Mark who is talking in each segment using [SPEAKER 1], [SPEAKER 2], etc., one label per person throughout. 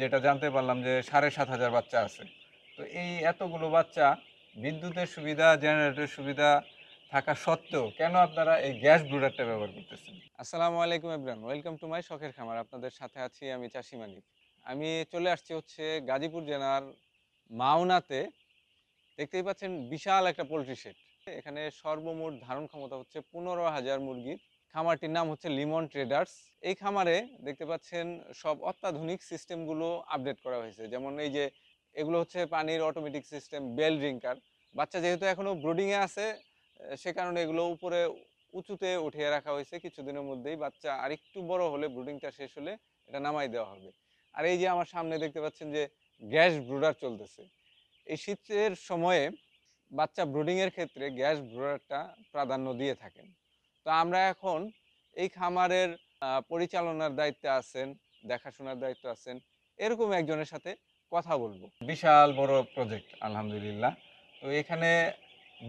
[SPEAKER 1] যেটা জানতে পারলাম যে সাড়ে সাত হাজার বাচ্চা আছে তো এই এতগুলো বাচ্চা বিদ্যুতের সুবিধা জেনারেটরের সুবিধা থাকা সত্ত্বেও কেন আপনারা এই গ্যাস ব্রুডারটা ব্যবহার করতেছেন আসসালামু আলাইকুম ইব্রাহিম ওয়েলকাম টু মাই শখের খামার আপনাদের সাথে আছি আমি চাষি মানিক আমি চলে আসছি হচ্ছে গাজীপুর জেলার মাওনাতে দেখতেই পাচ্ছেন বিশাল একটা পোলট্রি শেড এখানে সর্বমোট ধারণ ক্ষমতা হচ্ছে পনেরো হাজার মুরগির খামারটির নাম হচ্ছে লিমন ট্রেডার্স এই খামারে দেখতে পাচ্ছেন সব অত্যাধুনিক সিস্টেমগুলো আপডেট করা হয়েছে যেমন এই যে এগুলো হচ্ছে পানির অটোমেটিক সিস্টেম বেল ড্রিঙ্কার বাচ্চা যেহেতু এখনও ব্রোডিংয়ে আছে সে কারণে এগুলো উপরে উঁচুতে উঠিয়ে রাখা হয়েছে কিছুদিনের মধ্যেই বাচ্চা আর একটু বড় হলে ব্রুডিংটা শেষ হলে এটা নামাই দেওয়া হবে আর এই যে আমার সামনে দেখতে পাচ্ছেন যে গ্যাস ব্রুডার চলতেছে এই শীতের সময়ে বাচ্চা ব্রুডিংয়ের ক্ষেত্রে গ্যাস ব্রুডারটা প্রাধান্য দিয়ে থাকেন তো আমরা এখন এই খামারের পরিচালনার দায়িত্বে আছেন দেখাশোনার দায়িত্ব আছেন এরকম একজনের সাথে কথা বলবো বিশাল বড় প্রজেক্ট আলহামদুলিল্লাহ তো এখানে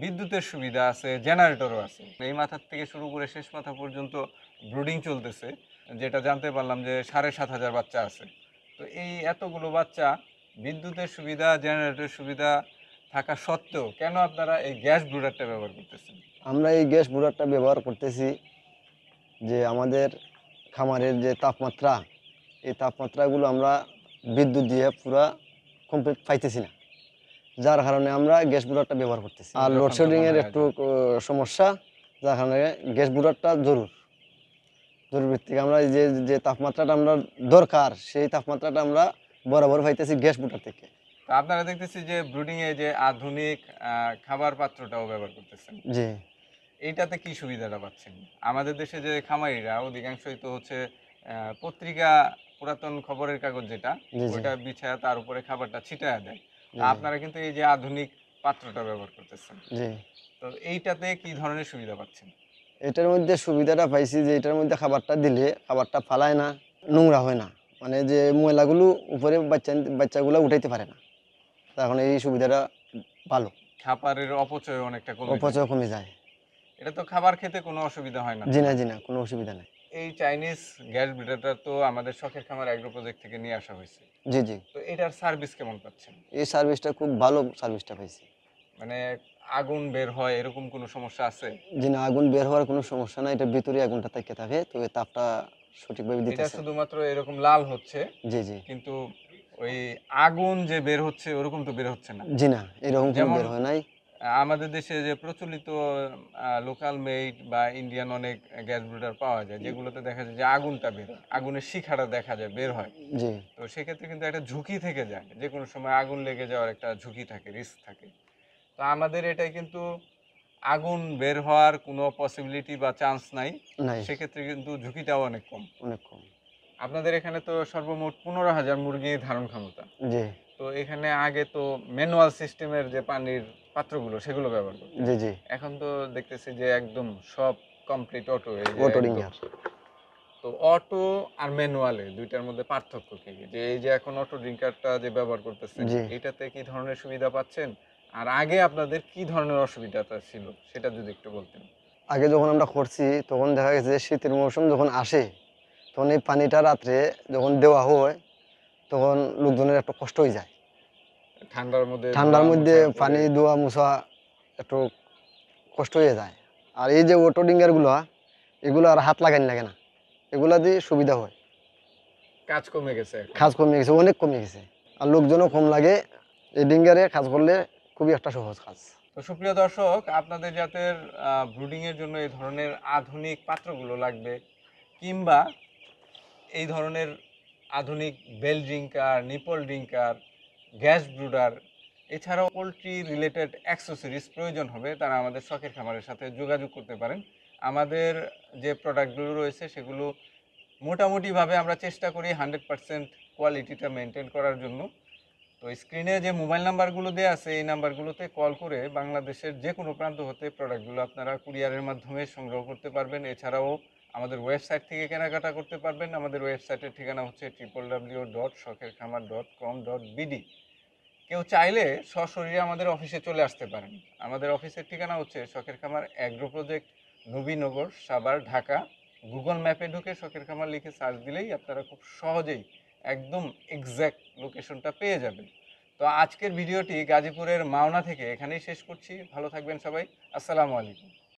[SPEAKER 1] বিদ্যুতের সুবিধা আছে জেনারেটরও আছে এই মাথার থেকে শুরু করে শেষ মাথা পর্যন্ত ব্রুডিং চলতেছে যেটা জানতে পারলাম যে সাড়ে সাত হাজার বাচ্চা আছে তো এই এতগুলো বাচ্চা বিদ্যুতের সুবিধা জেনারেটরের সুবিধা থাকা সত্ত্বেও কেন আপনারা এই গ্যাস ব্রুডারটা ব্যবহার করতেছেন
[SPEAKER 2] আমরা এই গ্যাস বুড়ারটা ব্যবহার করতেছি যে আমাদের খামারের যে তাপমাত্রা এই তাপমাত্রাগুলো আমরা বিদ্যুৎ দিয়ে পুরা কমপ্লিট পাইতেছি না যার কারণে আমরা গ্যাস বুড়ারটা ব্যবহার করতেছি আর লোডশেডিংয়ের একটু সমস্যা যার কারণে গ্যাস বুড়ারটা জরুর জরুরভিত্তিক আমরা যে যে তাপমাত্রাটা আমরা দরকার সেই তাপমাত্রাটা আমরা বরাবর পাইতেছি গ্যাস বুটার থেকে
[SPEAKER 1] আপনারা দেখতেছি যে ব্রুডিং এ যে আধুনিক খাবার পাত্রটাও ব্যবহার করতেছেন জি এইটাতে কি সুবিধাটা পাচ্ছেন আমাদের দেশে যে খামারিরা অধিকাংশই তো হচ্ছে পত্রিকা পুরাতন খবরের কাগজ যেটা ওটা বিছায়া তার উপরে খাবারটা ছিটায় দেয় আপনারা কিন্তু এই যে আধুনিক পাত্রটা ব্যবহার করতেছেন তো এইটাতে কি ধরনের সুবিধা পাচ্ছেন
[SPEAKER 2] এটার মধ্যে সুবিধাটা পাইছি যে এটার মধ্যে খাবারটা দিলে খাবারটা ফালায় না নোংরা হয় না মানে যে ময়লাগুলো উপরে বাচ্চা বাচ্চাগুলো উঠাইতে পারে না তখন এই সুবিধাটা ভালো
[SPEAKER 1] খাবারের অপচয় অনেকটা অপচয় কমে যায় এটা তো খাবার খেতে কোনো অসুবিধা হয় না জি না জি না
[SPEAKER 2] কোনো অসুবিধা নাই
[SPEAKER 1] এই চাইনিজ গ্যাস ব্লেডারটা তো আমাদের শখের খামার অ্যাগ্রো প্রজেক্ট থেকে নিয়ে আসা হয়েছে জি জি তো এটার সার্ভিস কেমন পাচ্ছেন
[SPEAKER 2] এই সার্ভিসটা খুব ভালো সার্ভিসটা পাইছি
[SPEAKER 1] মানে আগুন বের হয় এরকম কোনো সমস্যা আছে
[SPEAKER 2] জি না আগুন বের হওয়ার কোনো সমস্যা না এটা ভিতরে আগুনটা থাকে থাকে তো এই তাপটা সঠিকভাবে দিতেছে এটা
[SPEAKER 1] শুধুমাত্র এরকম লাল হচ্ছে জি জি কিন্তু ওই আগুন যে বের হচ্ছে ওরকম তো বের হচ্ছে না জি না এরকম কোনো বের হয় নাই আমাদের দেশে যে প্রচলিত লোকাল মেড বা ইন্ডিয়ান অনেক গ্যাস ব্রুডার পাওয়া যায় যেগুলোতে দেখা যায় যে আগুনটা বের আগুনের শিখাটা দেখা যায় বের হয় তো সেক্ষেত্রে কিন্তু একটা ঝুঁকি থেকে যায় যে কোনো সময় আগুন লেগে যাওয়ার একটা ঝুঁকি থাকে রিস্ক থাকে তো আমাদের এটাই কিন্তু আগুন বের হওয়ার কোনো পসিবিলিটি বা চান্স নাই সেক্ষেত্রে কিন্তু ঝুঁকিটাও অনেক কম অনেক কম আপনাদের এখানে তো সর্বমোট পনেরো হাজার মুরগি ধারণ ক্ষমতা তো এখানে আগে তো ম্যানুয়াল সিস্টেমের যে পানির পাত্রগুলো সেগুলো ব্যবহার করতে জি জি এখন তো দেখতেছি যে একদম সব কমপ্লিট অটো অটো রিঙ্গার তো অটো আর ম্যানুয়ালে দুইটার মধ্যে পার্থক্য কি যে এই যে এখন অটো ড্রিঙ্কারটা যে ব্যবহার করতেছেন এটাতে কি ধরনের সুবিধা পাচ্ছেন আর আগে আপনাদের কি ধরনের অসুবিধাটা ছিল সেটা যদি একটু বলতেন
[SPEAKER 2] আগে যখন আমরা করছি তখন দেখা গেছে শীতের মৌসুম যখন আসে তখন এই পানিটা রাত্রে যখন দেওয়া হয় তখন লোকজনের একটা কষ্ট হয়ে যায়
[SPEAKER 1] ঠান্ডার মধ্যে ঠান্ডার মধ্যে পানি
[SPEAKER 2] ধোয়া মুছা একটু কষ্ট হয়ে যায় আর এই যে ওটো ডিঙ্গারগুলো এগুলো আর হাত লাগাই লাগে না এগুলা দিয়ে সুবিধা হয়
[SPEAKER 1] কাজ কমে গেছে
[SPEAKER 2] কাজ কমে গেছে অনেক কমে গেছে আর লোকজনও কম লাগে এই ডিঙ্গারে কাজ করলে খুবই একটা সহজ কাজ
[SPEAKER 1] তো সুপ্রিয় দর্শক আপনাদের জাতের ব্রুডিংয়ের জন্য এই ধরনের আধুনিক পাত্রগুলো লাগবে কিংবা এই ধরনের আধুনিক bell drinker nipple drinker gas brooder এছাড়াও পোলট্রি রিলেটেড অ্যাক্সেসরিজ প্রয়োজন হবে তারা আমাদের শখের খামারের সাথে যোগাযোগ করতে পারেন আমাদের যে প্রোডাক্টগুলো রয়েছে সেগুলো মোটামুটিভাবে আমরা চেষ্টা করি হান্ড্রেড পারসেন্ট কোয়ালিটিটা মেনটেন করার জন্য তো স্ক্রিনে যে মোবাইল নাম্বারগুলো দেওয়া আছে এই নাম্বারগুলোতে কল করে বাংলাদেশের যে কোনো প্রান্ত হতে প্রোডাক্টগুলো আপনারা কুরিয়ারের মাধ্যমে সংগ্রহ করতে পারবেন এছাড়াও আমাদের ওয়েবসাইট থেকে কেনাকাটা করতে পারবেন আমাদের ওয়েবসাইটের ঠিকানা হচ্ছে ট্রিপল ডাব্লিউ ডট শখের খামার ডট কম ডট বিডি কেউ চাইলে সশরীরে আমাদের অফিসে চলে আসতে পারেন আমাদের অফিসের ঠিকানা হচ্ছে শখের খামার অ্যাগ্রো প্রজেক্ট নবীনগর সাবার ঢাকা গুগল ম্যাপে ঢুকে শখের খামার লিখে সার্চ দিলেই আপনারা খুব সহজেই একদম এক্স্যাক্ট লোকেশনটা পেয়ে যাবেন তো আজকের ভিডিওটি গাজীপুরের মাওনা থেকে এখানেই শেষ করছি ভালো থাকবেন সবাই আসসালামু আলাইকুম